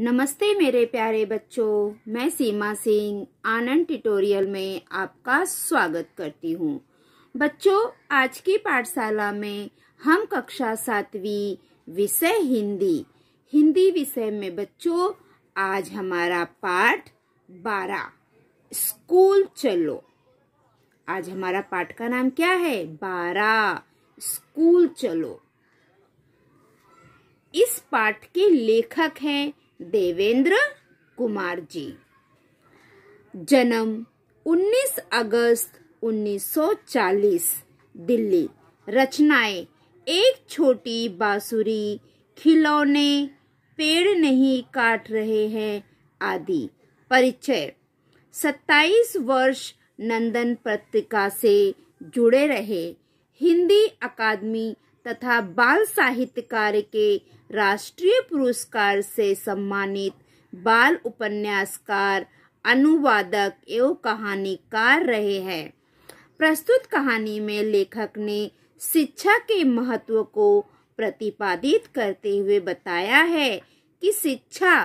नमस्ते मेरे प्यारे बच्चों मैं सीमा सिंह आनंद ट्यूटोरियल में आपका स्वागत करती हूँ बच्चों आज की पाठशाला में हम कक्षा सातवीं विषय हिंदी हिंदी विषय में बच्चों आज हमारा पाठ बारह स्कूल चलो आज हमारा पाठ का नाम क्या है बारह स्कूल चलो इस पाठ के लेखक हैं देवेंद्र कुमार जी जन्म 19 अगस्त 1940 दिल्ली रचनाएं एक छोटी बांसुरी खिलौने पेड़ नहीं काट रहे हैं आदि परिचय 27 वर्ष नंदन पत्रिका से जुड़े रहे हिंदी अकादमी तथा बाल साहित्यकार के राष्ट्रीय पुरस्कार से सम्मानित बाल उपन्यासकार अनुवादक एवं कहानीकार रहे हैं प्रस्तुत कहानी में लेखक ने शिक्षा के महत्व को प्रतिपादित करते हुए बताया है कि शिक्षा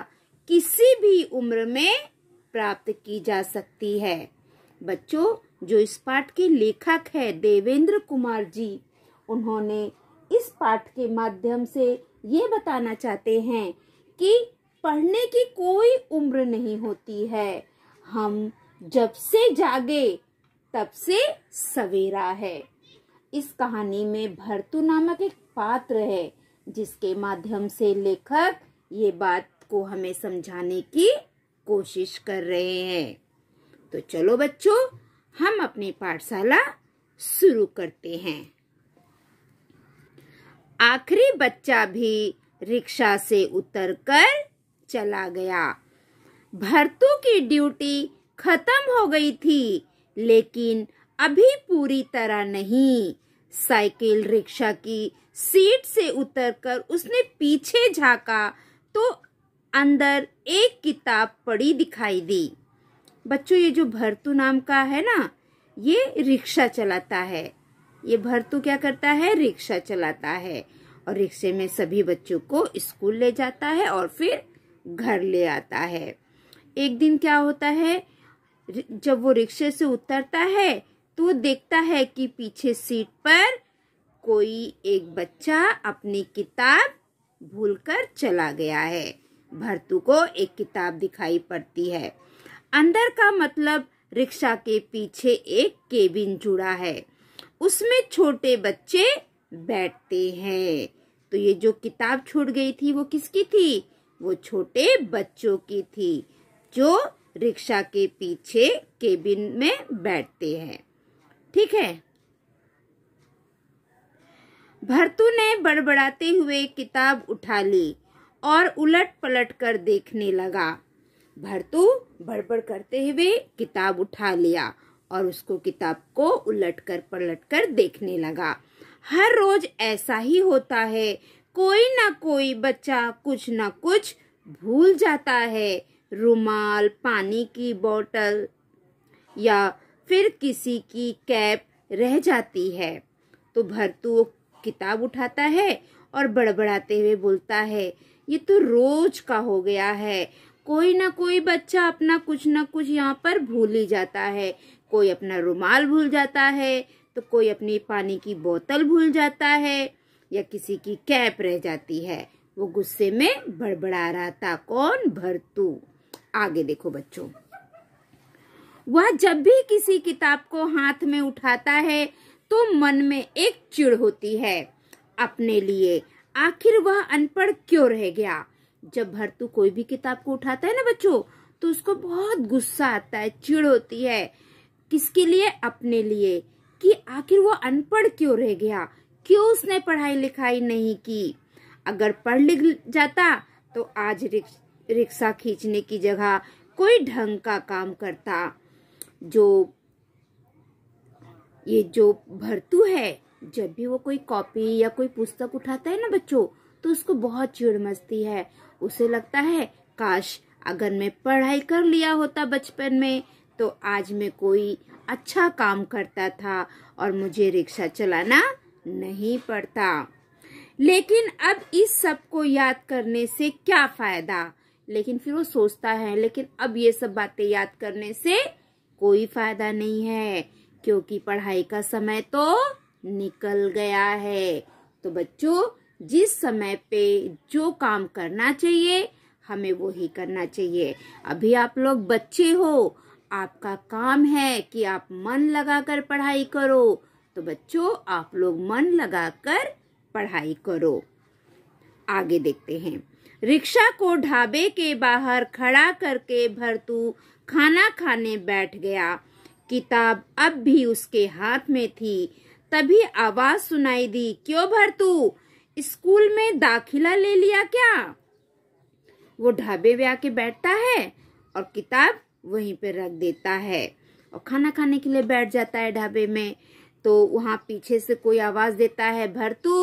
किसी भी उम्र में प्राप्त की जा सकती है बच्चों जो इस पाठ के लेखक है देवेंद्र कुमार जी उन्होंने इस पाठ के माध्यम से ये बताना चाहते हैं कि पढ़ने की कोई उम्र नहीं होती है हम जब से जागे तब से सवेरा है इस कहानी में भरतू नामक एक पात्र है जिसके माध्यम से लेखक ये बात को हमें समझाने की कोशिश कर रहे हैं तो चलो बच्चों हम अपनी पाठशाला शुरू करते हैं आखिरी बच्चा भी रिक्शा से उतरकर चला गया भरतू की ड्यूटी खत्म हो गई थी लेकिन अभी पूरी तरह नहीं साइकिल रिक्शा की सीट से उतरकर उसने पीछे झाका तो अंदर एक किताब पड़ी दिखाई दी बच्चों ये जो भरतू नाम का है ना ये रिक्शा चलाता है ये भरतू क्या करता है रिक्शा चलाता है और रिक्शे में सभी बच्चों को स्कूल ले जाता है और फिर घर ले आता है एक दिन क्या होता है जब वो रिक्शे से उतरता है तो देखता है कि पीछे सीट पर कोई एक बच्चा अपनी किताब भूलकर चला गया है भरतू को एक किताब दिखाई पड़ती है अंदर का मतलब रिक्शा के पीछे एक केबिन जुड़ा है उसमें छोटे बच्चे बैठते हैं तो ये जो किताब छूट गई थी वो किसकी थी वो छोटे बच्चों की थी जो रिक्शा के पीछे केबिन में बैठते हैं ठीक है भरतू ने बड़बड़ाते हुए किताब उठा ली और उलट पलट कर देखने लगा भरतू बड़बड़ करते हुए किताब उठा लिया और उसको किताब को उलट कर पलट कर देखने लगा हर रोज ऐसा ही होता है कोई ना कोई बच्चा कुछ ना कुछ भूल जाता है रुमाल पानी की बोतल या फिर किसी की कैप रह जाती है तो भरतू तो किताब उठाता है और बड़बड़ाते हुए बोलता है ये तो रोज का हो गया है कोई ना कोई बच्चा अपना कुछ ना कुछ यहाँ पर भूल ही जाता है कोई अपना रुमाल भूल जाता है तो कोई अपनी पानी की बोतल भूल जाता है या किसी की कैप रह जाती है वो गुस्से में बड़बड़ा रहा था कौन भरतू आगे देखो बच्चों वह जब भी किसी किताब को हाथ में उठाता है तो मन में एक चिड़ होती है अपने लिए आखिर वह अनपढ़ क्यों रह गया जब भरतू कोई भी किताब को उठाता है ना बच्चों तो उसको बहुत गुस्सा आता है चिड़ होती है किसके लिए अपने लिए कि आखिर वो अनपढ़ क्यों रह गया क्यों उसने पढ़ाई लिखाई नहीं की अगर पढ़ लिख जाता तो आज रिक्शा खींचने की जगह कोई ढंग का काम करता जो ये जो भरतू है जब भी वो कोई कॉपी या कोई पुस्तक उठाता है ना बच्चों तो उसको बहुत चिड़ मस्ती है उसे लगता है काश अगर मैं पढ़ाई कर लिया होता बचपन में तो आज मैं कोई अच्छा काम करता था और मुझे रिक्शा चलाना नहीं पड़ता लेकिन अब इस सब को याद करने से क्या फायदा लेकिन फिर वो सोचता है लेकिन अब ये सब बातें याद करने से कोई फायदा नहीं है क्योंकि पढ़ाई का समय तो निकल गया है तो बच्चों जिस समय पे जो काम करना चाहिए हमें वो ही करना चाहिए अभी आप लोग बच्चे हो आपका काम है कि आप मन लगाकर पढ़ाई करो तो बच्चों आप लोग मन लगाकर पढ़ाई करो आगे देखते हैं रिक्शा को ढाबे के बाहर खड़ा करके भरतू खाना खाने बैठ गया किताब अब भी उसके हाथ में थी तभी आवाज सुनाई दी क्यों भरतू स्कूल में दाखिला ले लिया क्या वो ढाबे व्या आके बैठता है और किताब वहीं पे रख देता है और खाना खाने के लिए बैठ जाता है ढाबे में तो वहाँ पीछे से कोई आवाज़ देता है भरतू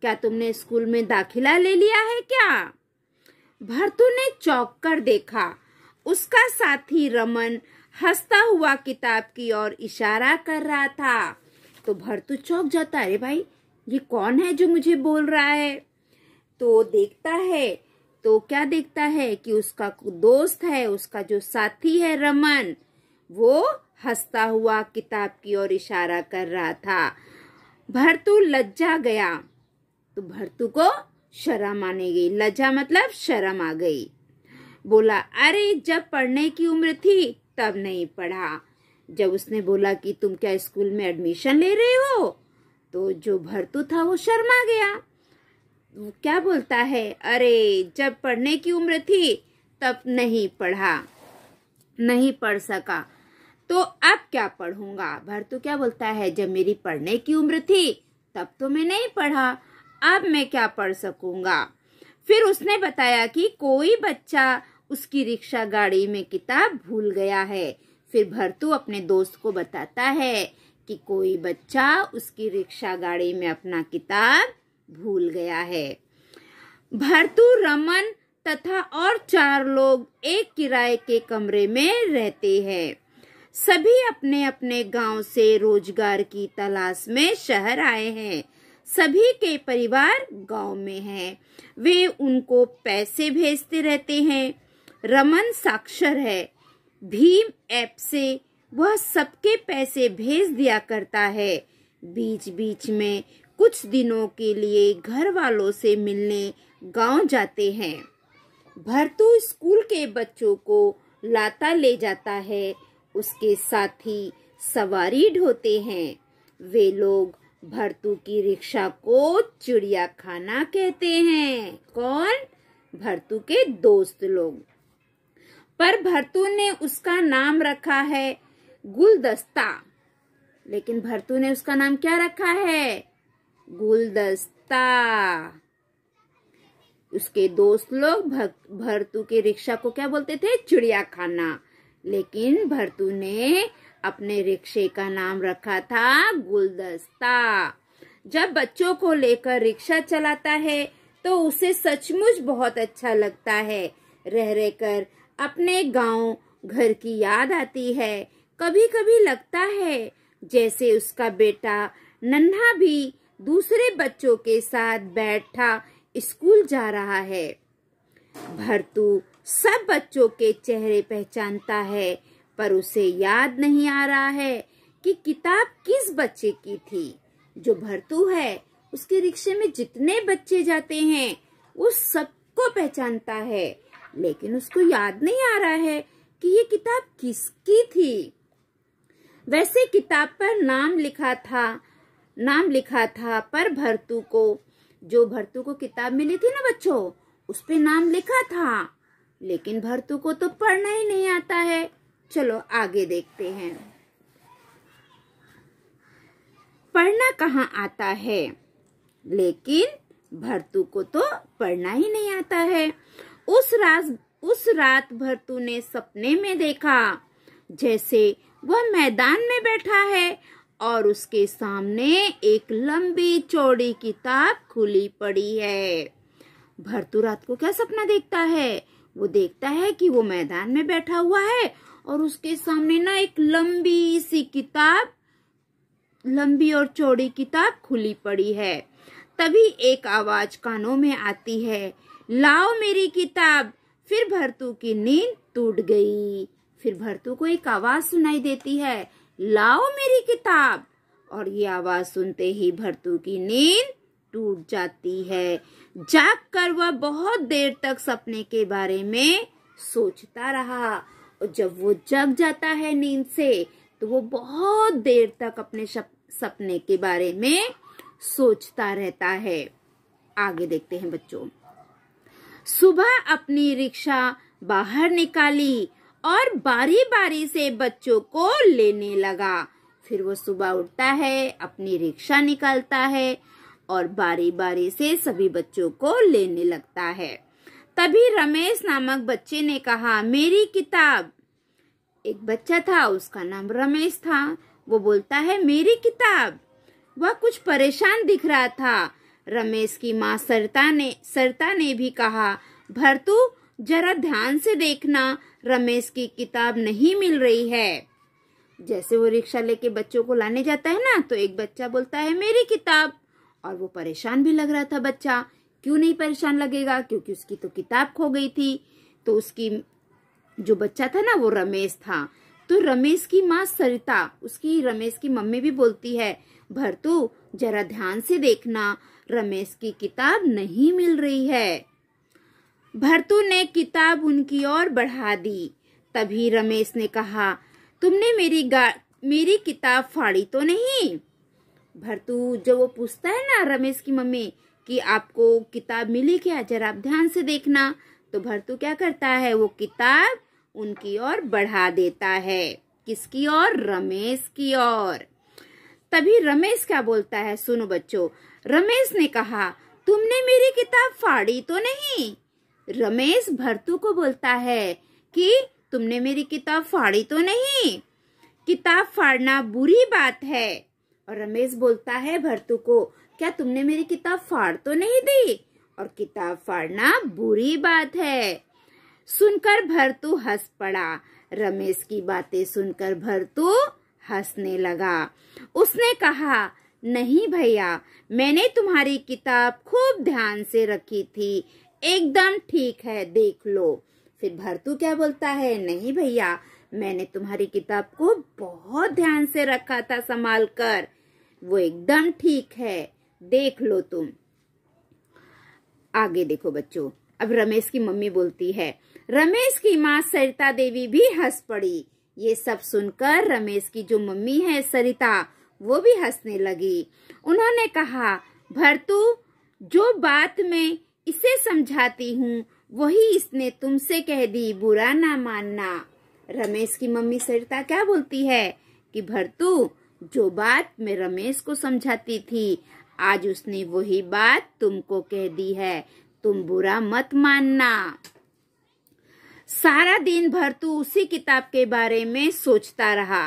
क्या तुमने स्कूल में दाखिला ले लिया है क्या भरतू ने चौंक कर देखा उसका साथी रमन हंसता हुआ किताब की ओर इशारा कर रहा था तो भरतू चौंक जाता अरे भाई ये कौन है जो मुझे बोल रहा है तो देखता है तो क्या देखता है कि उसका दोस्त है उसका जो साथी है रमन वो हंसता हुआ किताब की ओर इशारा कर रहा था भरतू लज्जा गया तो भरतू को शर्म आने गई लज्जा मतलब शर्म आ गई बोला अरे जब पढ़ने की उम्र थी तब नहीं पढ़ा जब उसने बोला कि तुम क्या स्कूल में एडमिशन ले रहे हो तो जो भरतू था वो शर्मा गया क्या बोलता है अरे जब पढ़ने की उम्र थी तब नहीं पढ़ा नहीं पढ़ सका तो अब क्या पढ़ूंगा भरतू क्या बोलता है जब मेरी पढ़ने की उम्र थी तब तो मैं नहीं पढ़ा अब मैं क्या पढ़ सकूंगा फिर उसने बताया कि कोई बच्चा उसकी रिक्शा गाड़ी में किताब भूल गया है फिर भरतू अपने दोस्त को बताता है कि कोई बच्चा उसकी रिक्शा गाड़ी में अपना किताब भूल गया है भरतू रमन तथा और चार लोग एक किराए के कमरे में रहते हैं सभी अपने अपने गांव से रोजगार की तलाश में शहर आए हैं सभी के परिवार गांव में हैं। वे उनको पैसे भेजते रहते हैं रमन साक्षर है भीम ऐप से वह सबके पैसे भेज दिया करता है बीच बीच में कुछ दिनों के लिए घर वालों से मिलने गांव जाते हैं भरतू स्कूल के बच्चों को लाता ले जाता है उसके साथी सवारी ढोते हैं वे लोग भरतू की रिक्शा को चिड़िया खाना कहते हैं कौन भरतू के दोस्त लोग पर भरतू ने उसका नाम रखा है गुलदस्ता लेकिन भरतू ने उसका नाम क्या रखा है गुलदस्ता उसके दोस्त लोग भरतू के रिक्शा को क्या बोलते थे चिड़िया खाना लेकिन भरतू ने अपने रिक्शे का नाम रखा था गुलदस्ता जब बच्चों को लेकर रिक्शा चलाता है तो उसे सचमुच बहुत अच्छा लगता है रह रहकर अपने गांव घर की याद आती है कभी कभी लगता है जैसे उसका बेटा नन्हा भी दूसरे बच्चों के साथ बैठा स्कूल जा रहा है भरतू सब बच्चों के चेहरे पहचानता है पर उसे याद नहीं आ रहा है कि किताब किस बच्चे की थी जो भरतू है उसके रिक्शे में जितने बच्चे जाते हैं वो सबको पहचानता है लेकिन उसको याद नहीं आ रहा है कि ये किताब किसकी थी वैसे किताब पर नाम लिखा था नाम लिखा था पर भरतू को जो भरतू को किताब मिली थी ना बच्चों उस पे नाम लिखा था लेकिन भरतू को तो पढ़ना ही नहीं आता है चलो आगे देखते हैं पढ़ना कहाँ आता है लेकिन भरतू को तो पढ़ना ही नहीं आता है उस रात उस रात भरतू ने सपने में देखा जैसे वह मैदान में बैठा है और उसके सामने एक लंबी चौड़ी किताब खुली पड़ी है भरतू रात को क्या सपना देखता है वो देखता है कि वो मैदान में बैठा हुआ है और उसके सामने ना एक लंबी सी किताब लंबी और चौड़ी किताब खुली पड़ी है तभी एक आवाज कानों में आती है लाओ मेरी किताब फिर भरतू की नींद टूट गई फिर भरतू को एक आवाज सुनाई देती है लाओ मेरी किताब और ये आवाज सुनते ही भरतू की नींद टूट जाती है जाग कर वह बहुत देर तक सपने के बारे में सोचता रहा और जब वो जग जाता है नींद से तो वो बहुत देर तक अपने सपने के बारे में सोचता रहता है आगे देखते हैं बच्चों सुबह अपनी रिक्शा बाहर निकाली और बारी बारी से बच्चों को लेने लगा फिर वो सुबह उठता है अपनी रिक्शा निकालता है और बारी बारी से सभी बच्चों को लेने लगता है तभी रमेश नामक बच्चे ने कहा मेरी किताब एक बच्चा था उसका नाम रमेश था वो बोलता है मेरी किताब वह कुछ परेशान दिख रहा था रमेश की माँ सरता ने सरता ने भी कहा भरतू जरा ध्यान से देखना रमेश की किताब नहीं मिल रही है जैसे वो रिक्शा लेके बच्चों को लाने जाता है ना तो एक बच्चा बोलता है मेरी किताब और वो परेशान भी लग रहा था बच्चा क्यों नहीं परेशान लगेगा क्योंकि उसकी तो किताब खो गई थी तो उसकी जो बच्चा था ना वो रमेश था तो रमेश की माँ सरिता उसकी रमेश की मम्मी भी बोलती है भरतू जरा ध्यान से देखना रमेश की किताब नहीं मिल रही है भरतू ने किताब उनकी ओर बढ़ा दी तभी रमेश ने कहा तुमने मेरी मेरी किताब फाड़ी तो नहीं भरतू जो वो पूछता है ना रमेश की मम्मी कि आपको किताब मिली क्या जरा आप ध्यान से देखना तो भरतू क्या करता है वो किताब उनकी ओर बढ़ा देता है किसकी ओर रमेश की ओर तभी रमेश क्या बोलता है सुनो बच्चों रमेश ने कहा तुमने मेरी किताब फाड़ी तो नहीं रमेश भरतू को बोलता है कि तुमने मेरी किताब फाड़ी तो नहीं किताब फाड़ना बुरी बात है और रमेश बोलता है भरतू को क्या तुमने मेरी किताब फाड़ तो नहीं दी और किताब फाड़ना बुरी बात है सुनकर भरतू हंस पड़ा रमेश की बातें सुनकर भरतू हंसने लगा उसने कहा नहीं भैया मैंने तुम्हारी किताब खूब ध्यान से रखी थी एकदम ठीक है देख लो फिर भरतू क्या बोलता है नहीं भैया मैंने तुम्हारी किताब को बहुत ध्यान से रखा था संभाल कर वो एकदम ठीक है देख लो तुम आगे देखो बच्चों अब रमेश की मम्मी बोलती है रमेश की माँ सरिता देवी भी हंस पड़ी ये सब सुनकर रमेश की जो मम्मी है सरिता वो भी हंसने लगी उन्होंने कहा भरतू जो बात में इसे समझाती हूँ वही इसने तुमसे कह दी बुरा ना मानना रमेश की मम्मी सरिता क्या बोलती है कि भरतू जो बात मैं रमेश को समझाती थी आज उसने वही बात तुमको कह दी है तुम बुरा मत मानना सारा दिन भरतू उसी किताब के बारे में सोचता रहा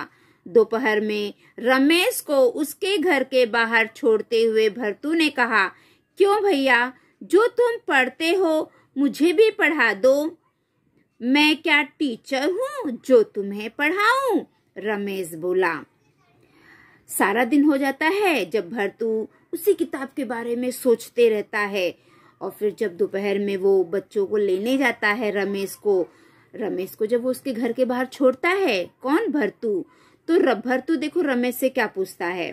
दोपहर में रमेश को उसके घर के बाहर छोड़ते हुए भरतू ने कहा क्यों भैया जो तुम पढ़ते हो मुझे भी पढ़ा दो मैं क्या टीचर हूँ जो तुम्हें पढ़ाऊ रमेश बोला सारा दिन हो जाता है जब भरतू उसी किताब के बारे में सोचते रहता है और फिर जब दोपहर में वो बच्चों को लेने जाता है रमेश को रमेश को जब वो उसके घर के बाहर छोड़ता है कौन भरतू तो भरतू देखो रमेश से क्या पूछता है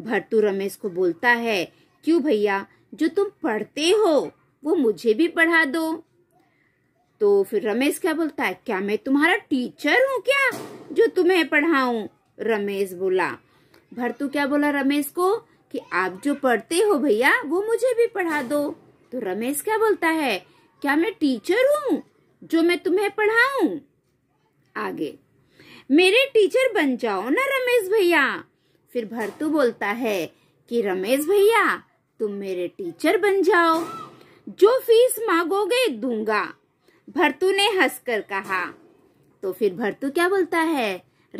भरतू रमेश को बोलता है क्यों भैया जो तुम पढ़ते हो वो मुझे भी पढ़ा दो तो फिर रमेश क्या बोलता है क्या मैं तुम्हारा टीचर हूँ क्या जो तुम्हें पढ़ाऊं रमेश बोला भरतू क्या बोला रमेश को कि आप जो पढ़ते हो भैया वो मुझे भी पढ़ा दो तो रमेश क्या बोलता है क्या मैं टीचर हूँ जो मैं तुम्हें पढ़ाऊं आगे मेरे टीचर बन जाओ ना रमेश भैया फिर भरतू बोलता है कि रमेश भैया तुम मेरे टीचर बन जाओ जो फीस मांगोगे दूंगा भरतू ने हंसकर कहा तो फिर भरतू क्या बोलता है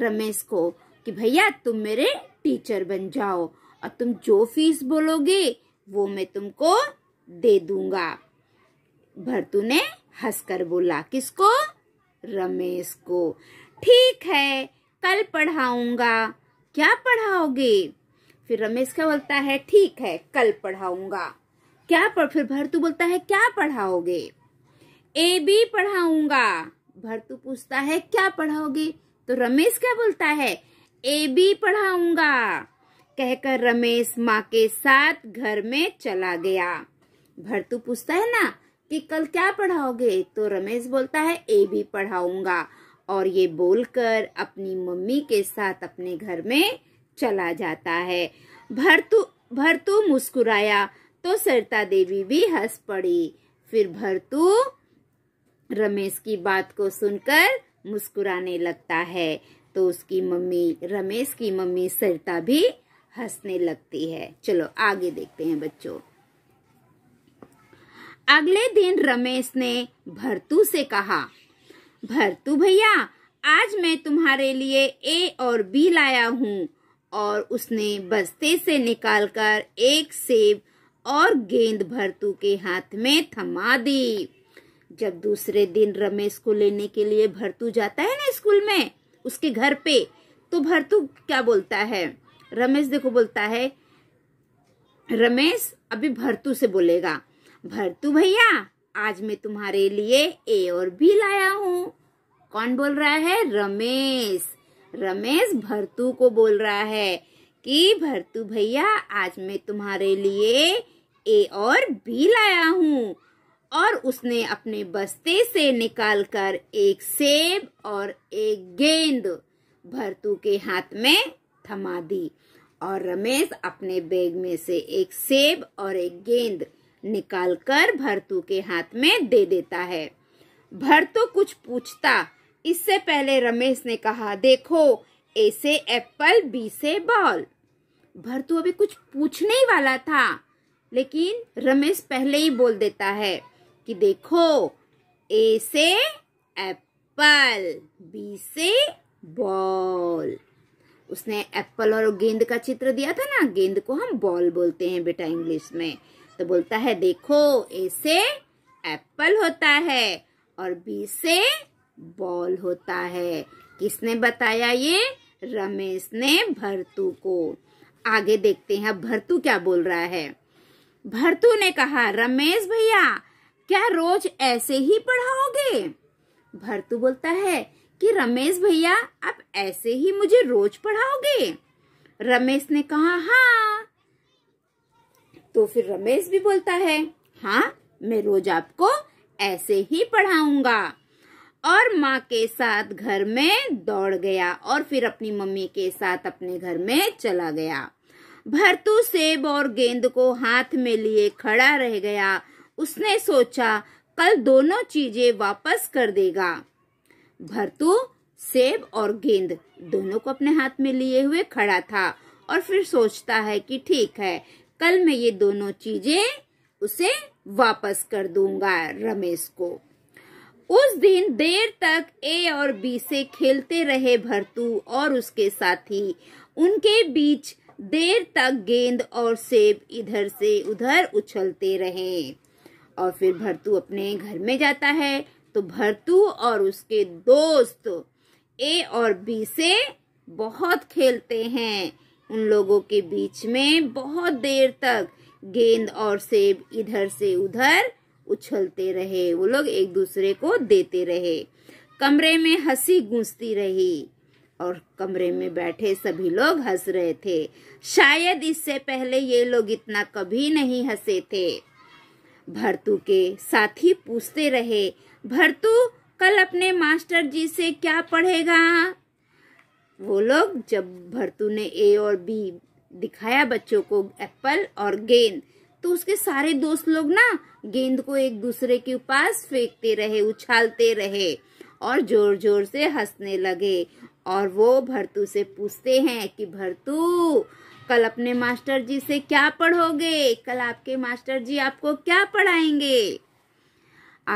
रमेश को कि भैया तुम मेरे टीचर बन जाओ और तुम जो फीस बोलोगे वो मैं तुमको दे दूंगा भरतू ने हंसकर बोला किसको रमेश को ठीक है कल पढ़ाऊंगा क्या पढ़ाओगे फिर रमेश क्या बोलता है ठीक है कल पढ़ाऊंगा क्या पढ़ फिर भरतू बोलता है क्या पढ़ाओगे ए बी पढ़ाऊंगा भरतू पूछता है क्या पढ़ाओगे तो रमेश क्या बोलता है ए बी पढ़ाऊंगा कहकर रमेश माँ के साथ घर में चला गया भरतू पूछता है ना कि कल क्या पढ़ाओगे तो रमेश बोलता है ए बी पढ़ाऊंगा और ये बोलकर अपनी मम्मी के साथ अपने घर में चला जाता है भरतु भरतु मुस्कुराया तो सरिता देवी भी हंस पड़ी फिर भरतू रमेश की बात को सुनकर मुस्कुराने लगता है तो उसकी मम्मी रमेश की मम्मी सरिता भी हंसने लगती है चलो आगे देखते हैं बच्चों अगले दिन रमेश ने भरतू से कहा भरतू भैया आज मैं तुम्हारे लिए ए और बी लाया हूँ और उसने बस्ते से निकालकर एक सेब और गेंद भरतू के हाथ में थमा दी जब दूसरे दिन रमेश को लेने के लिए भरतू जाता है ना स्कूल में उसके घर पे तो भरतू क्या बोलता है रमेश देखो बोलता है रमेश अभी भरतू से बोलेगा भरतू भैया आज मैं तुम्हारे लिए ए और बी लाया हूँ कौन बोल रहा है रमेश रमेश भरतू को बोल रहा है कि भरतू भैया आज मैं तुम्हारे लिए ए और बी लाया हूँ और उसने अपने बस्ते से निकालकर एक सेब और एक गेंद भरतू के हाथ में थमा दी और रमेश अपने बैग में से एक सेब और एक गेंद निकालकर भरतू के हाथ में दे देता है भरतू कुछ पूछता इससे पहले रमेश ने कहा देखो ए से एप्पल बी से बॉल भरतू अभी कुछ पूछने ही वाला था लेकिन रमेश पहले ही बोल देता है कि देखो ए से एप्पल बी से बॉल उसने एप्पल और गेंद का चित्र दिया था ना गेंद को हम बॉल बोलते हैं बेटा इंग्लिश में तो बोलता है देखो ए से एप्पल होता है और बी से बॉल होता है किसने बताया ये रमेश ने भरतू को आगे देखते हैं भरतू क्या बोल रहा है भरतू ने कहा रमेश भैया क्या रोज ऐसे ही पढ़ाओगे भरतू बोलता है कि रमेश भैया आप ऐसे ही मुझे रोज पढ़ाओगे रमेश ने कहा हाँ तो फिर रमेश भी बोलता है हाँ मैं रोज आपको ऐसे ही पढ़ाऊंगा और माँ के साथ घर में दौड़ गया और फिर अपनी मम्मी के साथ अपने घर में चला गया भरतू सेब और गेंद को हाथ में लिए खड़ा रह गया उसने सोचा कल दोनों चीजें वापस कर देगा भरतू सेब और गेंद दोनों को अपने हाथ में लिए हुए खड़ा था और फिर सोचता है कि ठीक है कल मैं ये दोनों चीजें उसे वापस कर दूंगा रमेश को उस दिन देर तक ए और बी से खेलते रहे भरतू और उसके साथी उनके बीच देर तक गेंद और सेब इधर से उधर उछलते रहे और फिर भरतू अपने घर में जाता है तो भरतू और उसके दोस्त ए और बी से बहुत खेलते हैं उन लोगों के बीच में बहुत देर तक गेंद और सेब इधर से उधर उछलते रहे वो लोग एक दूसरे को देते रहे कमरे में हंसी गूंजती रही और कमरे में बैठे सभी लोग हंस रहे थे शायद इससे पहले ये लोग इतना कभी नहीं हंसे थे भरतू के साथी पूछते रहे भरतू कल अपने मास्टर जी से क्या पढ़ेगा वो लोग जब भरतू ने ए और बी दिखाया बच्चों को एप्पल और गेंद तो उसके सारे दोस्त लोग ना गेंद को एक दूसरे के पास फेंकते रहे उछालते रहे और जोर जोर से हंसने लगे और वो भरतू से पूछते हैं कि भरतू कल अपने मास्टर जी से क्या पढ़ोगे कल आपके मास्टर जी आपको क्या पढ़ाएंगे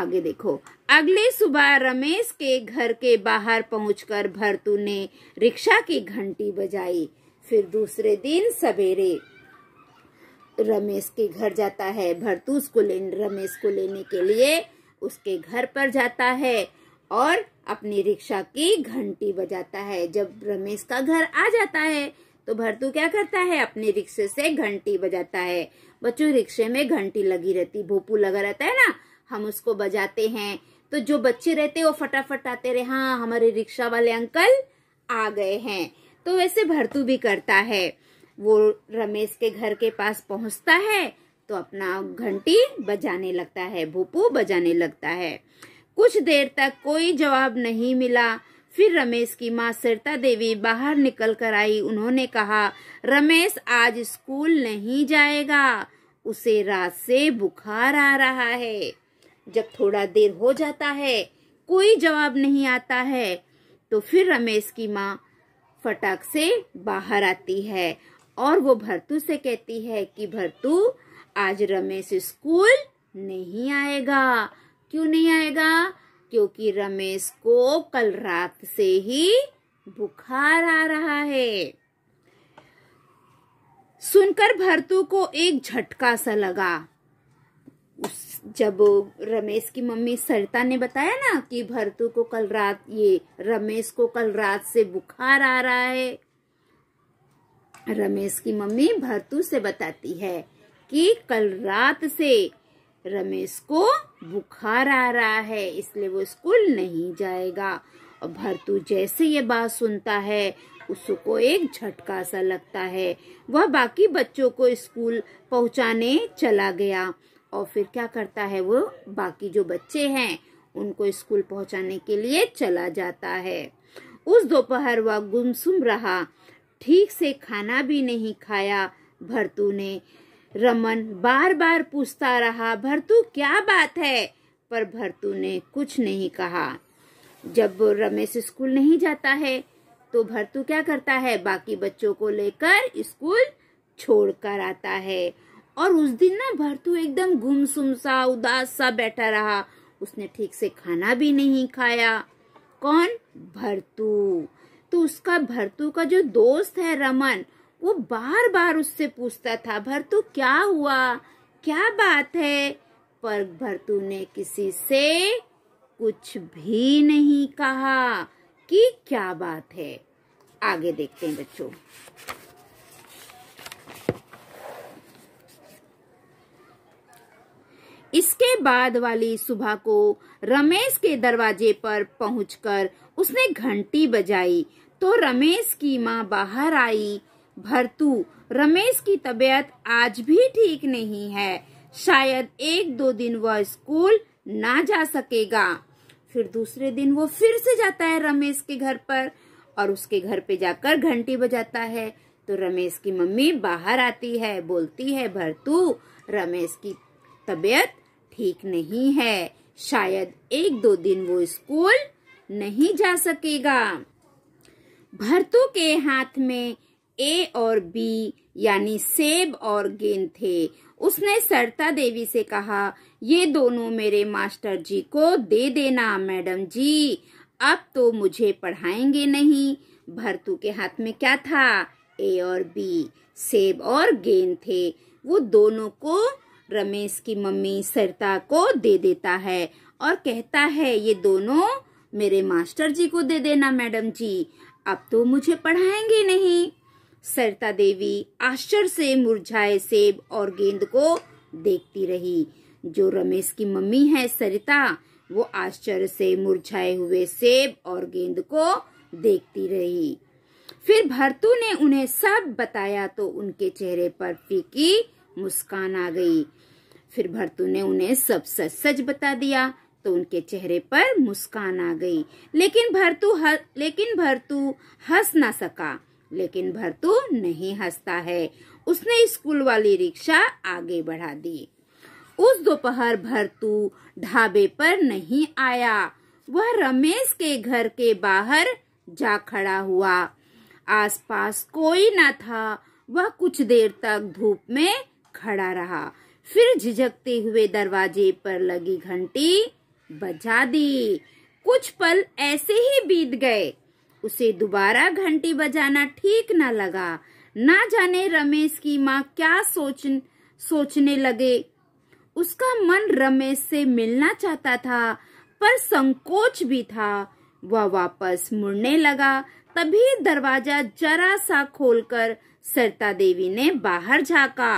आगे देखो अगले सुबह रमेश के घर के बाहर पहुंचकर भरतू ने रिक्शा की घंटी बजाई फिर दूसरे दिन सवेरे रमेश के घर जाता है भरतू उसको लेने रमेश को लेने के लिए उसके घर पर जाता है और अपनी रिक्शा की घंटी बजाता है जब रमेश का घर आ जाता है तो भरतू क्या करता है अपने रिक्शे से घंटी बजाता है बच्चों रिक्शे में घंटी लगी रहती भोपू लगा रहता है ना हम उसको बजाते हैं तो जो बच्चे रहते वो फटाफट आते रहे हाँ हमारे रिक्शा वाले अंकल आ गए हैं तो वैसे भरतू भी करता है वो रमेश के घर के पास पहुंचता है तो अपना घंटी बजाने लगता है भूपू बजाने लगता है कुछ देर तक कोई जवाब नहीं मिला फिर रमेश की माँ सरता देवी बाहर निकल कर आई उन्होंने कहा रमेश आज स्कूल नहीं जाएगा उसे रात से बुखार आ रहा है जब थोड़ा देर हो जाता है कोई जवाब नहीं आता है तो फिर रमेश की माँ फटाक से बाहर आती है और वो भरतू से कहती है कि भरतू आज रमेश स्कूल नहीं आएगा क्यों नहीं आएगा क्योंकि रमेश को कल रात से ही बुखार आ रहा है सुनकर भरतू को एक झटका सा लगा उस जब रमेश की मम्मी सरिता ने बताया ना कि भरतू को कल रात ये रमेश को कल रात से बुखार आ रहा है रमेश की मम्मी भरतू से बताती है कि कल रात से रमेश को बुखार आ रहा है इसलिए वो स्कूल नहीं जाएगा और भरतू जैसे ये बात सुनता है उसको एक झटका सा लगता है वह बाकी बच्चों को स्कूल पहुंचाने चला गया और फिर क्या करता है वो बाकी जो बच्चे हैं उनको स्कूल पहुंचाने के लिए चला जाता है उस दोपहर वह गुमसुम रहा ठीक से खाना भी नहीं खाया भरतू ने रमन बार बार पूछता रहा भरतू क्या बात है पर भरतू ने कुछ नहीं कहा जब रमेश स्कूल नहीं जाता है तो भरतू क्या करता है बाकी बच्चों को लेकर स्कूल छोड़ कर आता है और उस दिन ना भरतू एकदम गुमसुम सा उदास सा बैठा रहा उसने ठीक से खाना भी नहीं खाया कौन भरतू तो उसका भरतू का जो दोस्त है रमन वो बार बार उससे पूछता था भरतू क्या हुआ क्या बात है पर भरतू ने किसी से कुछ भी नहीं कहा कि क्या बात है आगे देखते हैं बच्चों इसके बाद वाली सुबह को रमेश के दरवाजे पर पहुंचकर उसने घंटी बजाई तो रमेश की माँ बाहर आई भरतू रमेश की तबीयत आज भी ठीक नहीं है शायद एक दो दिन वह स्कूल ना जा सकेगा फिर दूसरे दिन वो फिर से जाता है रमेश के घर पर और उसके घर पे जाकर घंटी बजाता है तो रमेश की मम्मी बाहर आती है बोलती है भरतू रमेश की तबीयत ठीक नहीं है शायद एक दो दिन वो स्कूल नहीं जा सकेगा भरतू के हाथ में ए और बी यानी सेब और गेंद थे उसने सरता देवी से कहा ये दोनों मेरे मास्टर जी को दे देना मैडम जी अब तो मुझे पढ़ाएंगे नहीं भरतू के हाथ में क्या था ए और बी सेब और गेंद थे वो दोनों को रमेश की मम्मी सरता को दे देता है और कहता है ये दोनों मेरे मास्टर जी को दे देना मैडम जी अब तो मुझे पढ़ाएंगे नहीं सरता देवी आश्चर्य से मुरझाए सेब और गेंद को देखती रही जो रमेश की मम्मी है सरिता वो आश्चर्य से मुरझाए हुए सेब और गेंद को देखती रही फिर भरतू ने उन्हें सब बताया तो उनके चेहरे पर फीकी मुस्कान आ गई फिर भरतू ने उन्हें सब सच सच बता दिया तो उनके चेहरे पर मुस्कान आ गई लेकिन भरतू लेकिन भरतू हंस ना सका लेकिन भरतू नहीं हंसता है उसने स्कूल वाली रिक्शा आगे बढ़ा दी उस दोपहर भरतू ढाबे पर नहीं आया वह रमेश के घर के बाहर जा खड़ा हुआ आसपास कोई ना था वह कुछ देर तक धूप में खड़ा रहा फिर झिझकते हुए दरवाजे पर लगी घंटी बजा दी कुछ पल ऐसे ही बीत गए उसे दोबारा घंटी बजाना ठीक न लगा ना जाने रमेश की माँ क्या सोच सोचने लगे उसका मन रमेश से मिलना चाहता था पर संकोच भी था वह वापस मुड़ने लगा तभी दरवाजा जरा सा खोलकर सरता देवी ने बाहर झाका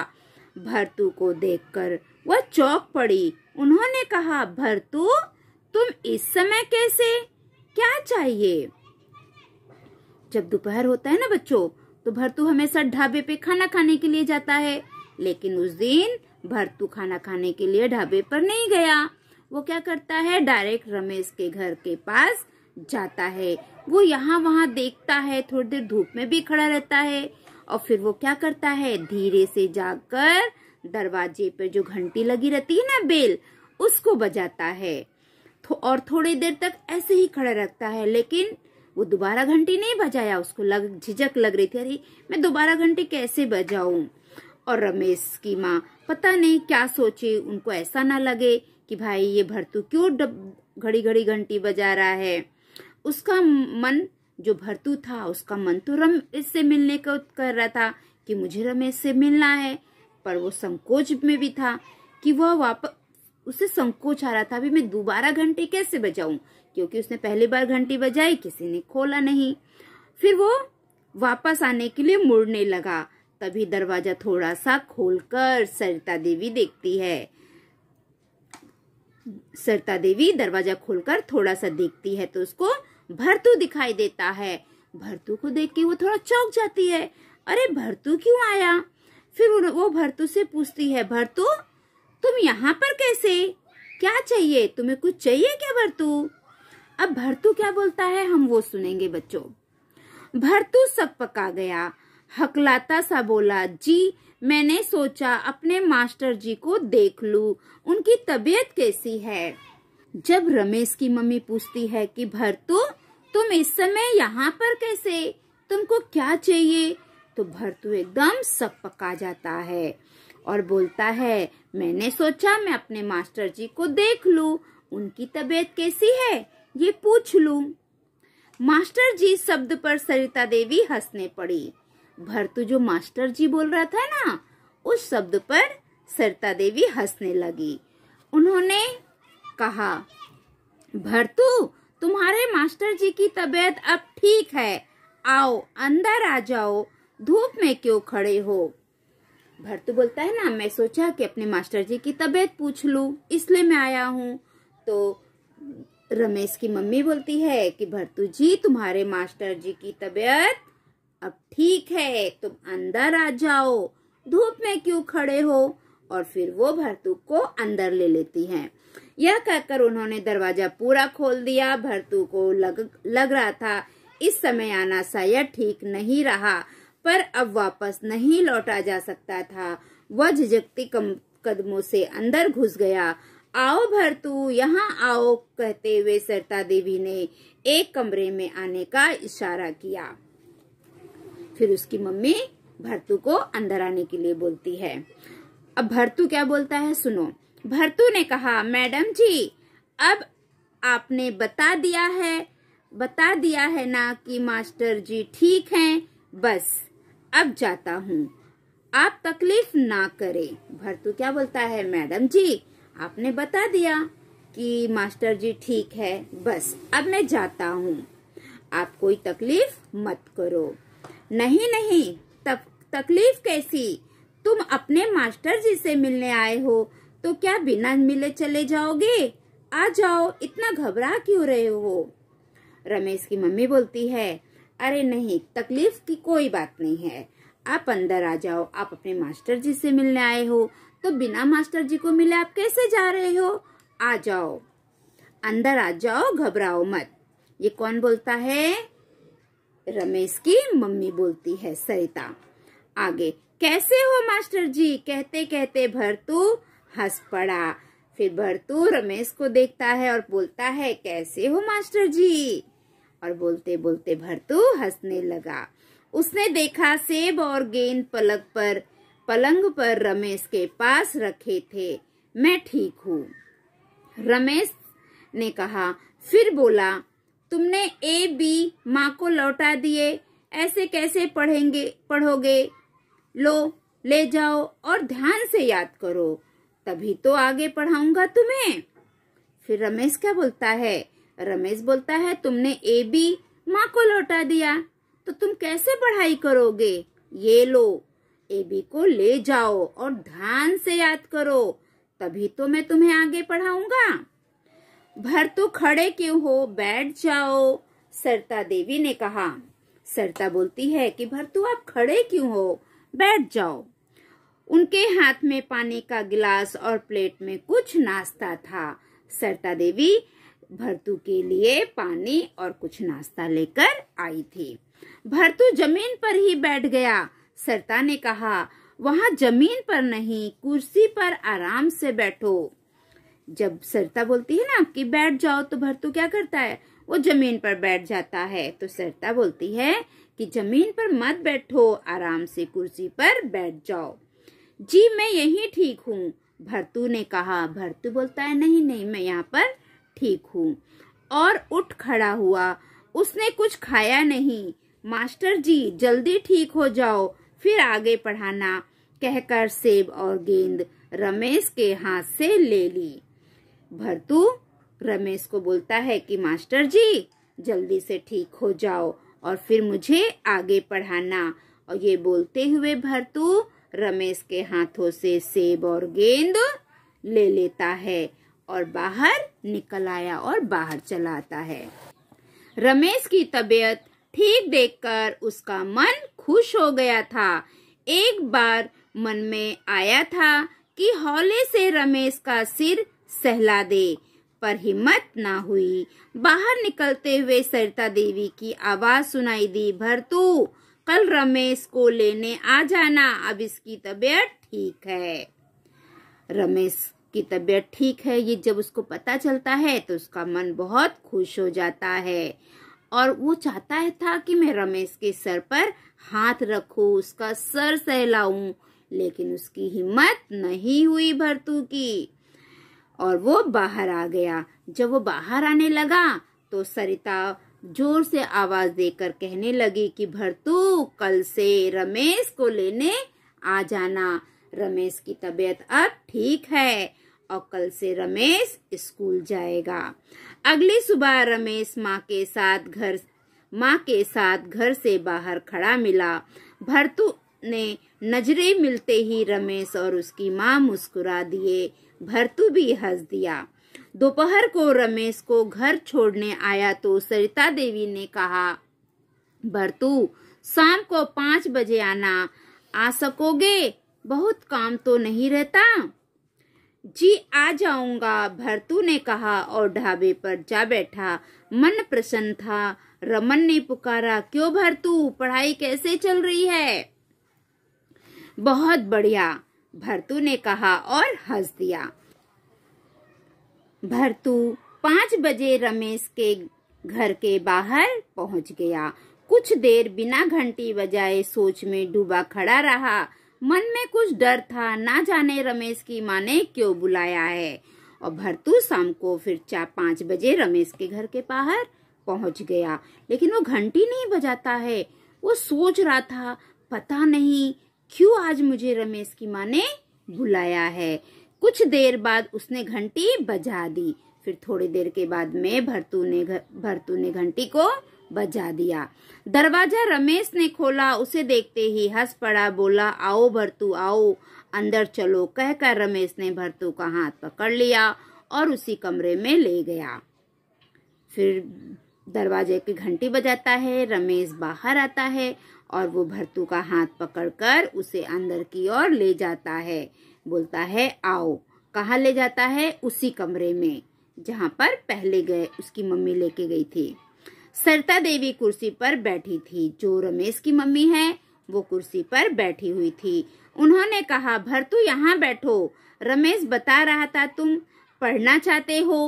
भरतू को देखकर वह चौक पड़ी उन्होंने कहा भरतू तुम इस समय कैसे क्या चाहिए जब दोपहर होता है ना बच्चों तो भरतू हमेशा ढाबे पे खाना खाने के लिए जाता है लेकिन उस दिन भरतू खाना खाने के लिए ढाबे पर नहीं गया वो क्या करता है डायरेक्ट रमेश के घर के पास जाता है वो यहाँ वहाँ देखता है थोड़ी देर धूप में भी खड़ा रहता है और फिर वो क्या करता है धीरे से जाकर दरवाजे पर जो घंटी लगी रहती है ना बेल उसको बजाता है थो, और थोड़ी देर तक ऐसे ही खड़ा रखता है लेकिन वो दोबारा घंटी नहीं बजाया उसको लग झिझक लग रही थी अरे मैं दोबारा घंटी कैसे बजाऊं और रमेश की माँ पता नहीं क्या सोचे उनको ऐसा ना लगे कि भाई ये भरतू क्यों घड़ी घड़ी घंटी बजा रहा है उसका मन जो भरतू था उसका मन तो रमेश से मिलने का कर रहा था कि मुझे रमेश से मिलना है पर वो संकोच में भी था कि वह वापस उसे संकोच आ रहा था भी मैं दोबारा घंटी कैसे बजाऊं क्योंकि उसने पहली बार घंटी बजाई किसी ने खोला नहीं फिर वो वापस आने के लिए मुड़ने लगा तभी दरवाजा थोड़ा सा खोलकर सरिता देवी देखती है सरिता देवी दरवाजा खोलकर थोड़ा सा देखती है तो उसको भरतू दिखाई देता है भरतू को देख के वो थोड़ा चौंक जाती है अरे भरतू क्यों आया फिर वो भरतू से पूछती है भरतू तुम यहाँ पर कैसे क्या चाहिए तुम्हें कुछ चाहिए क्या भरतु अब भरतू क्या बोलता है हम वो सुनेंगे बच्चों भरतू सब पका गया हकलाता सा बोला जी मैंने सोचा अपने मास्टर जी को देख लू उनकी तबीयत कैसी है जब रमेश की मम्मी पूछती है कि भरतू तुम इस समय यहाँ पर कैसे तुमको क्या चाहिए तो भरतू तो एकदम सब पका जाता है और बोलता है मैंने सोचा मैं अपने मास्टर जी को देख लू उनकी तबीयत कैसी है ये पूछ लू मास्टर जी शब्द पर सरिता देवी हंसने पड़ी भरतू तो जो मास्टर जी बोल रहा था ना उस शब्द पर सरिता देवी हंसने लगी उन्होंने कहा भरतू तो, तुम्हारे मास्टर जी की तबीयत अब ठीक है आओ अंदर आ जाओ धूप में क्यों खड़े हो भरतू बोलता है ना मैं सोचा कि अपने मास्टर जी की तबीयत पूछ लू इसलिए मैं आया हूँ तो रमेश की मम्मी बोलती है कि भरतू जी तुम्हारे मास्टर जी की तबीयत अब ठीक है तुम अंदर आ जाओ धूप में क्यों खड़े हो और फिर वो भरतू को अंदर ले लेती हैं यह कहकर उन्होंने दरवाजा पूरा खोल दिया भरतू को लग लग रहा था इस समय आना शायद ठीक नहीं रहा पर अब वापस नहीं लौटा जा सकता था वह झिझकती कदमों से अंदर घुस गया आओ भरतू यहाँ आओ कहते हुए सरता देवी ने एक कमरे में आने का इशारा किया फिर उसकी मम्मी भरतू को अंदर आने के लिए बोलती है अब भरतू क्या बोलता है सुनो भरतू ने कहा मैडम जी अब आपने बता दिया है बता दिया है ना कि मास्टर जी ठीक हैं बस अब जाता हूँ आप तकलीफ ना करें भरतू क्या बोलता है मैडम जी आपने बता दिया कि मास्टर जी ठीक है बस अब मैं जाता हूँ आप कोई तकलीफ मत करो नहीं नहीं तब तकलीफ कैसी तुम अपने मास्टर जी से मिलने आए हो तो क्या बिना मिले चले जाओगे आ जाओ इतना घबरा क्यों रहे हो रमेश की मम्मी बोलती है अरे नहीं तकलीफ की कोई बात नहीं है आप अंदर आ जाओ आप अपने मास्टर जी से मिलने आए हो तो बिना मास्टर जी को मिले आप कैसे जा रहे हो आ जाओ अंदर आ जाओ घबराओ मत ये कौन बोलता है रमेश की मम्मी बोलती है सरिता आगे कैसे हो मास्टर जी कहते कहते भरतू हंस पड़ा फिर भरतू रमेश को देखता है और बोलता है कैसे हो मास्टर जी और बोलते बोलते भरतू हंसने लगा उसने देखा सेब और गेंद पलक पर पलंग पर रमेश के पास रखे थे मैं ठीक हूँ रमेश ने कहा फिर बोला तुमने ए बी माँ को लौटा दिए ऐसे कैसे पढ़ेंगे पढ़ोगे लो ले जाओ और ध्यान से याद करो तभी तो आगे पढ़ाऊंगा तुम्हें फिर रमेश क्या बोलता है रमेश बोलता है तुमने ए बी माँ को लौटा दिया तो तुम कैसे पढ़ाई करोगे ये लो ए बी को ले जाओ और ध्यान से याद करो तभी तो मैं तुम्हें आगे पढ़ाऊंगा भर तो खड़े क्यों हो बैठ जाओ सरता देवी ने कहा सरता बोलती है कि भरतू आप खड़े क्यों हो बैठ जाओ उनके हाथ में पानी का गिलास और प्लेट में कुछ नाश्ता था सरता देवी भरतू के लिए पानी और कुछ नाश्ता लेकर आई थी भरतू जमीन पर ही बैठ गया सरता ने कहा वहाँ जमीन पर नहीं कुर्सी पर आराम से बैठो जब सरता बोलती है ना कि बैठ जाओ तो भरतू क्या करता है वो जमीन पर बैठ जाता है तो सरता बोलती है कि जमीन पर मत बैठो आराम से कुर्सी पर बैठ जाओ जी मैं यही ठीक हूँ भरतू ने कहा भरतू बोलता है नहीं नहीं मैं यहाँ पर ठीक हूँ और उठ खड़ा हुआ उसने कुछ खाया नहीं मास्टर जी जल्दी ठीक हो जाओ फिर आगे पढ़ाना कहकर सेब और गेंद रमेश के हाथ से ले ली भरतू रमेश को बोलता है कि मास्टर जी जल्दी से ठीक हो जाओ और फिर मुझे आगे पढ़ाना और ये बोलते हुए भरतू रमेश के हाथों से सेब और गेंद ले लेता है और बाहर निकल आया और बाहर चला आता है रमेश की तबीयत ठीक देखकर उसका मन खुश हो गया था एक बार मन में आया था कि हौले से रमेश का सिर सहला दे पर हिम्मत ना हुई बाहर निकलते हुए सरिता देवी की आवाज सुनाई दी भरतू कल रमेश को लेने आ जाना अब इसकी तबीयत ठीक है रमेश की तबीयत ठीक है ये जब उसको पता चलता है तो उसका मन बहुत खुश हो जाता है और वो चाहता है था कि मैं रमेश के सर पर हाथ रखूं उसका सर सहलाऊं लेकिन उसकी हिम्मत नहीं हुई भरतू की और वो बाहर आ गया जब वो बाहर आने लगा तो सरिता जोर से आवाज देकर कहने लगी कि भरतू कल से रमेश को लेने आ जाना रमेश की तबीयत अब ठीक है और कल से रमेश स्कूल जाएगा अगली सुबह रमेश माँ के साथ घर माँ के साथ घर से बाहर खड़ा मिला भरतू ने नजरे मिलते ही रमेश और उसकी माँ मुस्कुरा दिए भरतू भी हंस दिया दोपहर को रमेश को घर छोड़ने आया तो सरिता देवी ने कहा भरतू शाम को पाँच बजे आना आ सकोगे बहुत काम तो नहीं रहता जी आ जाऊंगा भरतू ने कहा और ढाबे पर जा बैठा मन प्रसन्न था रमन ने पुकारा क्यों भरतू पढ़ाई कैसे चल रही है बहुत बढ़िया भरतू ने कहा और हंस दिया भरतू पांच बजे रमेश के घर के बाहर पहुंच गया कुछ देर बिना घंटी बजाए सोच में डूबा खड़ा रहा मन में कुछ डर था ना जाने रमेश की माँ ने क्यों बुलाया है और भरतू शाम को फिर चार पांच बजे रमेश के घर के बाहर पहुंच गया लेकिन वो घंटी नहीं बजाता है वो सोच रहा था पता नहीं क्यों आज मुझे रमेश की माँ ने बुलाया है कुछ देर बाद उसने घंटी बजा दी फिर थोड़ी देर के बाद में भरतू ने भरतू ने घंटी को बजा दिया दरवाजा रमेश ने खोला उसे देखते ही हंस पड़ा बोला आओ भरतू आओ अंदर चलो कहकर रमेश ने भरतू का हाथ पकड़ लिया और उसी कमरे में ले गया फिर दरवाजे की घंटी बजाता है रमेश बाहर आता है और वो भरतू का हाथ पकड़कर उसे अंदर की ओर ले जाता है बोलता है आओ कहाँ ले जाता है उसी कमरे में जहाँ पर पहले गए उसकी मम्मी लेके गई थी सरता देवी कुर्सी पर बैठी थी जो रमेश की मम्मी है वो कुर्सी पर बैठी हुई थी उन्होंने कहा भरतू यहाँ बैठो रमेश बता रहा था तुम पढ़ना चाहते हो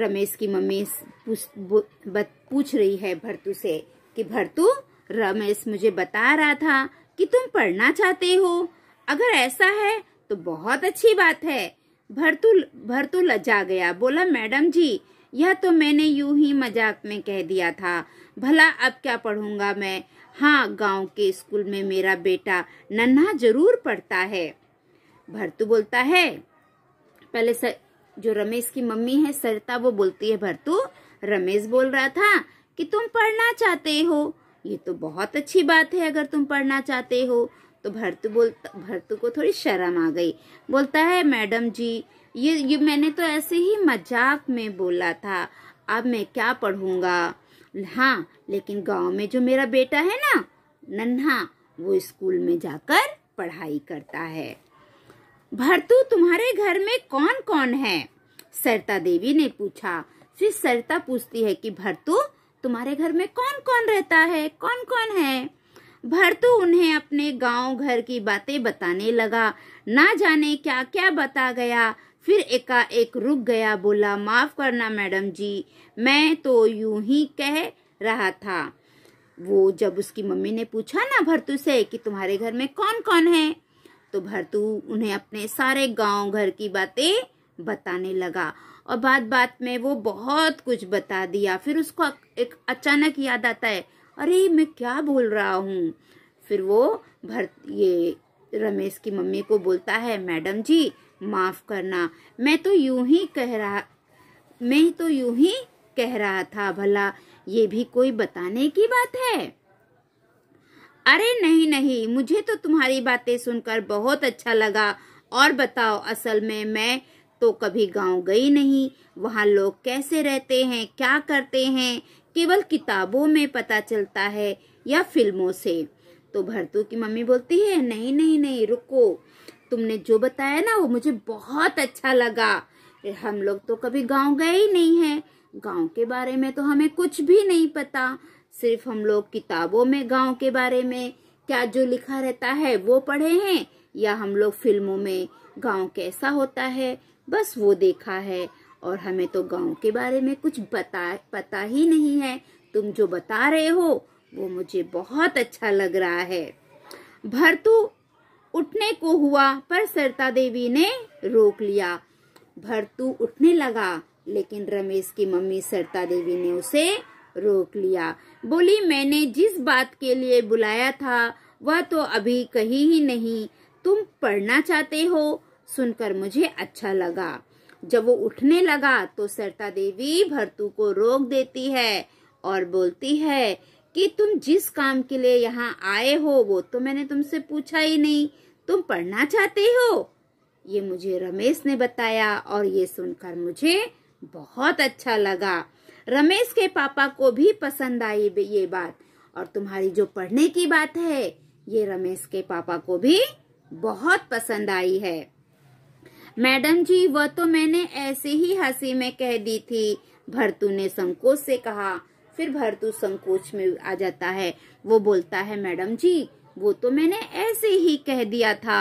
रमेश की मम्मी पूछ रही है भरतू से कि भरतू रमेश मुझे बता रहा था कि तुम पढ़ना चाहते हो अगर ऐसा है तो बहुत अच्छी बात है भरतू भरतू लज्जा गया बोला मैडम जी यह तो मैंने यूं ही मजाक में कह दिया था भला अब क्या पढ़ूंगा मैं हाँ गांव के स्कूल में मेरा बेटा नन्हा जरूर पढ़ता है भरतू बोलता है पहले सर जो रमेश की मम्मी है सरिता वो बोलती है भरतू रमेश बोल रहा था कि तुम पढ़ना चाहते हो ये तो बहुत अच्छी बात है अगर तुम पढ़ना चाहते हो तो भरतू बोलता भरतू को थोड़ी शर्म आ गई बोलता है मैडम जी ये ये मैंने तो ऐसे ही मजाक में बोला था अब मैं क्या पढ़ूंगा हाँ लेकिन गांव में जो मेरा बेटा है ना नन्हा वो स्कूल में जाकर पढ़ाई करता है भरतू तुम्हारे घर में कौन कौन है सरता देवी ने पूछा फिर सरता पूछती है कि भरतू तुम्हारे घर में कौन कौन रहता है कौन कौन है भरतू उन्हें अपने गांव घर की बातें बताने लगा ना जाने क्या क्या बता गया फिर एकाएक रुक गया बोला माफ़ करना मैडम जी मैं तो यूं ही कह रहा था वो जब उसकी मम्मी ने पूछा ना भरतू से कि तुम्हारे घर में कौन कौन है तो भरतू उन्हें अपने सारे गांव घर की बातें बताने लगा और बात बात में वो बहुत कुछ बता दिया फिर उसको एक अचानक याद आता है अरे मैं क्या बोल रहा हूँ फिर वो भर ये रमेश की मम्मी को बोलता है मैडम जी माफ़ करना मैं तो यूं ही कह रहा मैं तो यूं ही कह रहा था भला ये भी कोई बताने की बात है अरे नहीं नहीं मुझे तो तुम्हारी बातें सुनकर बहुत अच्छा लगा और बताओ असल में मैं तो कभी गांव गई नहीं वहाँ लोग कैसे रहते हैं क्या करते हैं केवल किताबों में पता चलता है या फिल्मों से तो भरतू की मम्मी बोलती है नहीं नहीं नहीं रुको तुमने जो बताया ना वो मुझे बहुत अच्छा लगा हम लोग तो कभी गांव गए ही नहीं हैं गांव के बारे में तो हमें कुछ भी नहीं पता सिर्फ हम लोग किताबों में गांव के बारे में क्या जो लिखा रहता है वो पढ़े हैं या हम लोग फिल्मों में गांव कैसा होता है बस वो देखा है और हमें तो गांव के बारे में कुछ बता पता ही नहीं है तुम जो बता रहे हो वो मुझे बहुत अच्छा लग रहा है भरतू उठने को हुआ पर सरता देवी ने रोक लिया भरतू उठने लगा लेकिन रमेश की मम्मी सरता देवी ने उसे रोक लिया बोली मैंने जिस बात के लिए बुलाया था वह तो अभी कही ही नहीं तुम पढ़ना चाहते हो सुनकर मुझे अच्छा लगा जब वो उठने लगा तो सरता देवी भरतू को रोक देती है और बोलती है कि तुम जिस काम के लिए यहाँ आए हो वो तो मैंने तुमसे पूछा ही नहीं तुम पढ़ना चाहते हो ये मुझे रमेश ने बताया और ये सुनकर मुझे बहुत अच्छा लगा रमेश के पापा को भी पसंद आई ये बात और तुम्हारी जो पढ़ने की बात है ये रमेश के पापा को भी बहुत पसंद आई है मैडम जी वह तो मैंने ऐसे ही हंसी में कह दी थी भरतू ने संकोच से कहा फिर भरतू संकोच में आ जाता है वो बोलता है मैडम जी वो तो मैंने ऐसे ही कह दिया था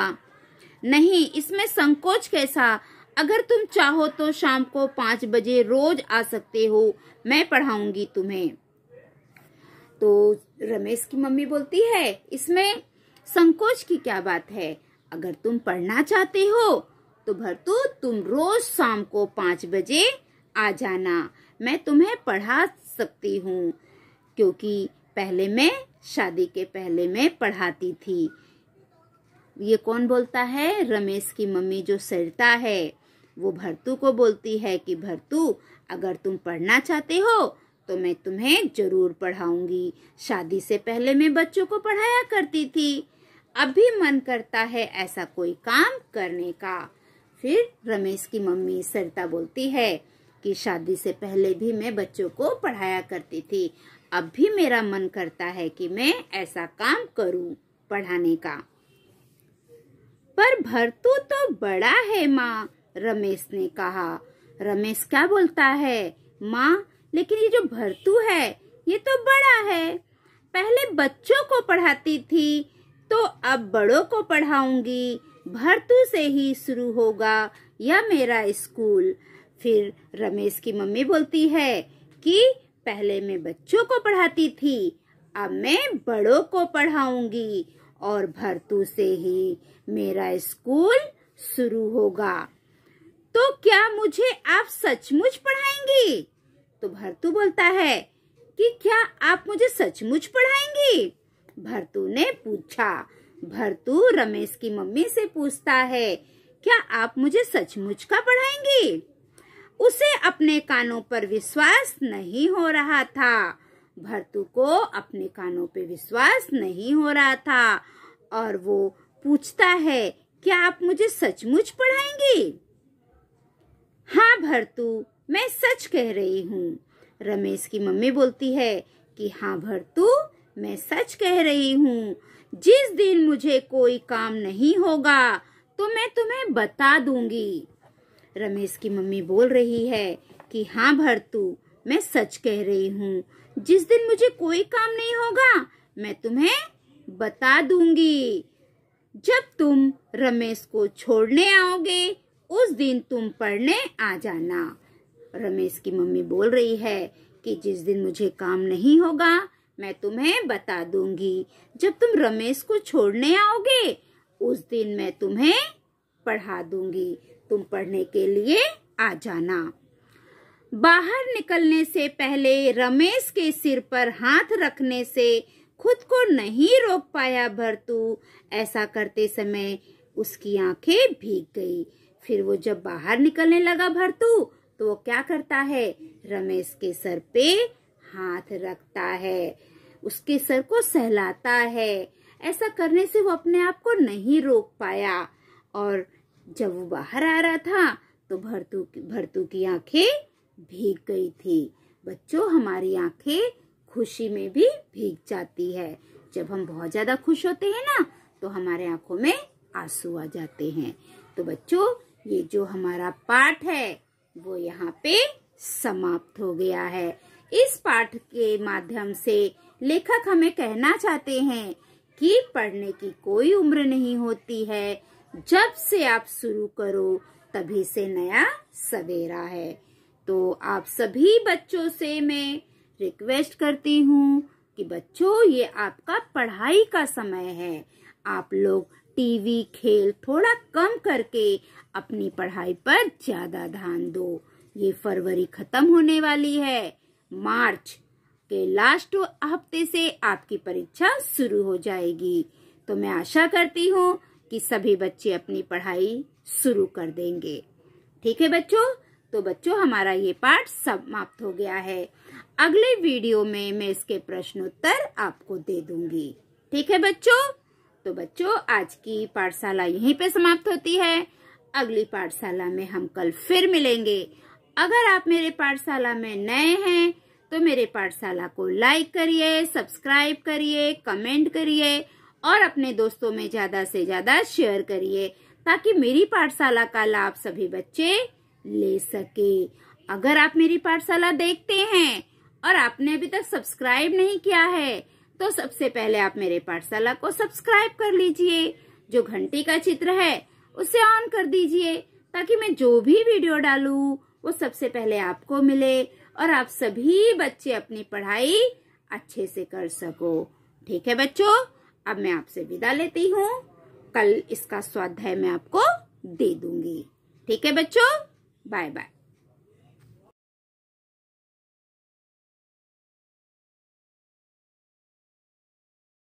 नहीं इसमें संकोच कैसा अगर तुम चाहो तो शाम को पाँच बजे रोज आ सकते हो मैं पढ़ाऊंगी तुम्हें तो रमेश की मम्मी बोलती है इसमें संकोच की क्या बात है अगर तुम पढ़ना चाहते हो तो भरतू तुम रोज शाम को पाँच बजे आ जाना मैं तुम्हें पढ़ा सकती हूँ क्योंकि पहले मैं शादी के पहले मैं पढ़ाती थी ये कौन बोलता है रमेश की मम्मी जो सरिता है वो भरतू को बोलती है कि भरतू अगर तुम पढ़ना चाहते हो तो मैं तुम्हें जरूर पढ़ाऊंगी शादी से पहले मैं बच्चों को पढ़ाया करती थी अब भी मन करता है ऐसा कोई काम करने का फिर रमेश की मम्मी सरिता बोलती है कि शादी से पहले भी मैं बच्चों को पढ़ाया करती थी अब भी मेरा मन करता है कि मैं ऐसा काम करूं पढ़ाने का पर भरतू तो, तो बड़ा है माँ रमेश ने कहा रमेश क्या बोलता है माँ लेकिन ये जो भरतू है ये तो बड़ा है पहले बच्चों को पढ़ाती थी तो अब बड़ों को पढ़ाऊंगी भरतू से ही शुरू होगा यह मेरा स्कूल फिर रमेश की मम्मी बोलती है कि पहले मैं बच्चों को पढ़ाती थी अब मैं बड़ों को पढ़ाऊंगी और भरतू से ही मेरा स्कूल शुरू होगा तो क्या मुझे आप सचमुच पढ़ाएंगी तो भरतू बोलता है कि क्या आप मुझे सचमुच पढ़ाएंगी भरतू ने पूछा भरतू रमेश की मम्मी से पूछता है क्या आप मुझे सचमुच का पढ़ाएंगी उसे अपने कानों पर विश्वास नहीं हो रहा था भरतू को अपने कानों पर विश्वास नहीं हो रहा था और वो पूछता है क्या आप मुझे सचमुच पढ़ाएंगी हाँ भरतू मैं सच कह रही हूँ रमेश की मम्मी बोलती है कि हाँ भरतू मैं सच कह रही हूँ जिस दिन मुझे कोई काम नहीं होगा तो मैं तुम्हें बता दूंगी रमेश की मम्मी बोल रही है कि हाँ भरतू मैं सच कह रही हूँ जिस दिन मुझे कोई काम नहीं होगा मैं तुम्हें बता दूंगी जब तुम रमेश को छोड़ने आओगे उस दिन तुम पढ़ने आ जाना रमेश की मम्मी बोल रही है कि जिस दिन मुझे काम नहीं होगा मैं तुम्हें बता दूंगी जब तुम रमेश को छोड़ने आओगे उस दिन मैं तुम्हें पढ़ा दूंगी तुम पढ़ने के लिए आ जाना बाहर निकलने से पहले रमेश के सिर पर हाथ रखने से खुद को नहीं रोक पाया भरतू ऐसा करते समय उसकी आंखें भीग गई फिर वो जब बाहर निकलने लगा भरतू तो वो क्या करता है रमेश के सर पे हाथ रखता है उसके सर को सहलाता है ऐसा करने से वो अपने आप को नहीं रोक पाया और जब वो बाहर आ रहा था तो भरतू भरतू की आंखें भीग गई थी बच्चों हमारी आंखें खुशी में भी भीग जाती है जब हम बहुत ज्यादा खुश होते हैं ना तो हमारे आंखों में आंसू आ जाते हैं तो बच्चों ये जो हमारा पाठ है वो यहाँ पे समाप्त हो गया है इस पाठ के माध्यम से लेखक हमें कहना चाहते हैं कि पढ़ने की कोई उम्र नहीं होती है जब से आप शुरू करो तभी से नया सवेरा है तो आप सभी बच्चों से मैं रिक्वेस्ट करती हूँ कि बच्चों ये आपका पढ़ाई का समय है आप लोग टीवी खेल थोड़ा कम करके अपनी पढ़ाई पर ज्यादा ध्यान दो ये फरवरी खत्म होने वाली है मार्च के लास्ट हफ्ते से आपकी परीक्षा शुरू हो जाएगी तो मैं आशा करती हूँ कि सभी बच्चे अपनी पढ़ाई शुरू कर देंगे ठीक है बच्चों तो बच्चों हमारा ये पाठ समाप्त हो गया है अगले वीडियो में मैं इसके प्रश्नोत्तर आपको दे दूंगी ठीक है बच्चों तो बच्चों आज की पाठशाला यहीं पे समाप्त होती है अगली पाठशाला में हम कल फिर मिलेंगे अगर आप मेरे पाठशाला में नए हैं तो मेरे पाठशाला को लाइक करिए सब्सक्राइब करिए कमेंट करिए और अपने दोस्तों में ज़्यादा से ज़्यादा शेयर करिए ताकि मेरी पाठशाला का लाभ सभी बच्चे ले सके अगर आप मेरी पाठशाला देखते हैं और आपने अभी तक सब्सक्राइब नहीं किया है तो सबसे पहले आप मेरे पाठशाला को सब्सक्राइब कर लीजिए जो घंटी का चित्र है उसे ऑन कर दीजिए ताकि मैं जो भी वीडियो डालू वो सबसे पहले आपको मिले और आप सभी बच्चे अपनी पढ़ाई अच्छे से कर सको ठीक है बच्चों अब मैं आपसे विदा लेती हूँ कल इसका स्वाध्याय मैं आपको दे दूंगी ठीक है बच्चों बाय बाय